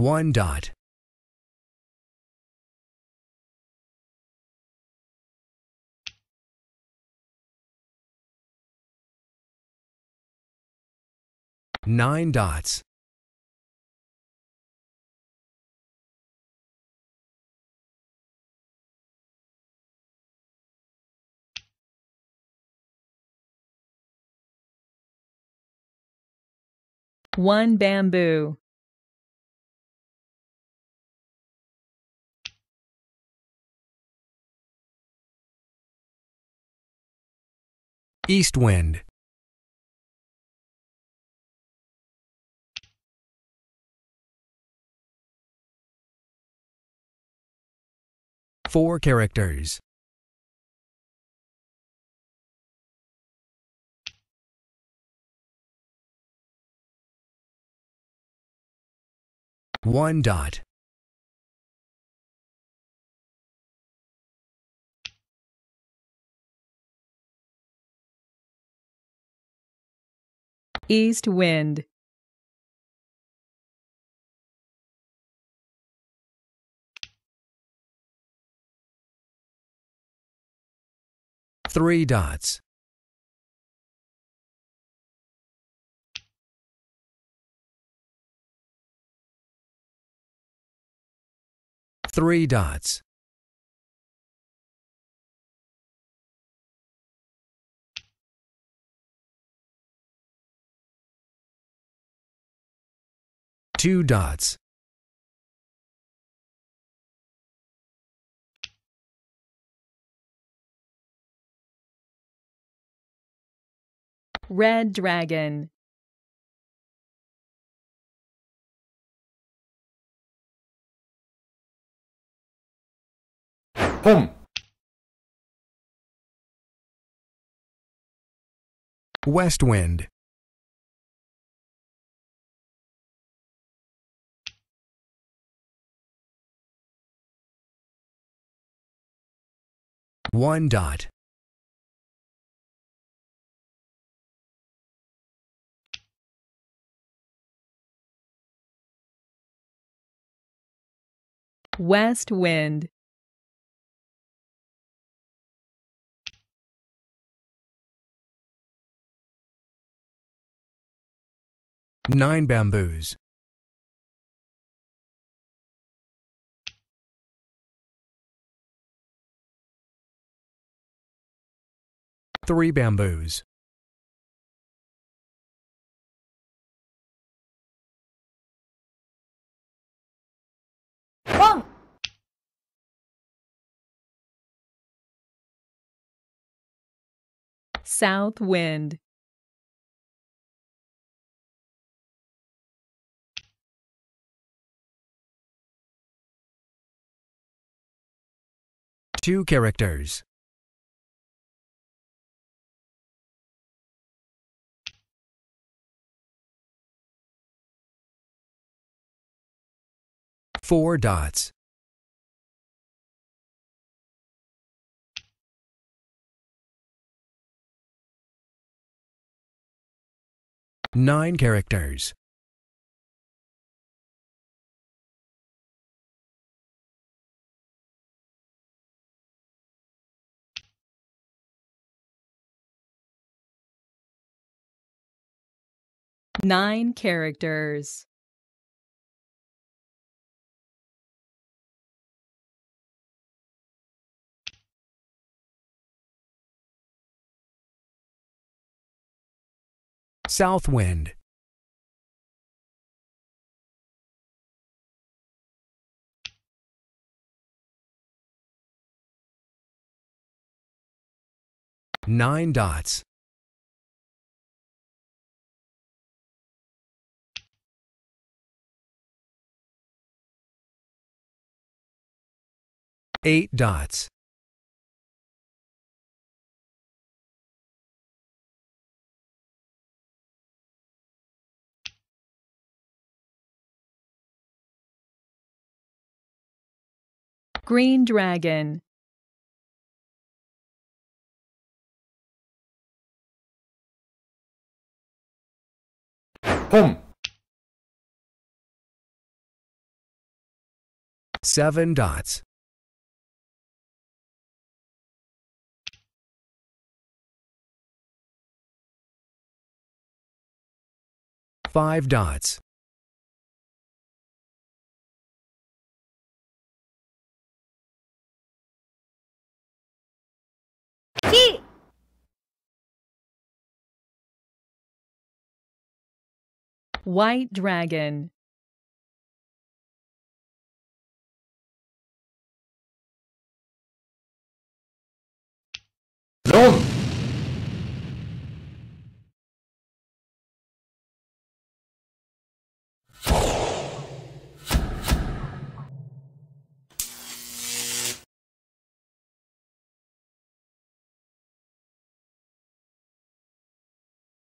1 dot. Nine dots. One bamboo. East wind. Four characters. One dot. east wind. Three dots. Three dots. two dots. Red dragon. Boom. West wind. One dot. West wind. Nine bamboos. three bamboos One. South wind. Two characters. four dots. Nine characters. Nine characters. South wind Nine dots. Eight dots. Green Dragon Home. Seven dots. Five dots. White Dragon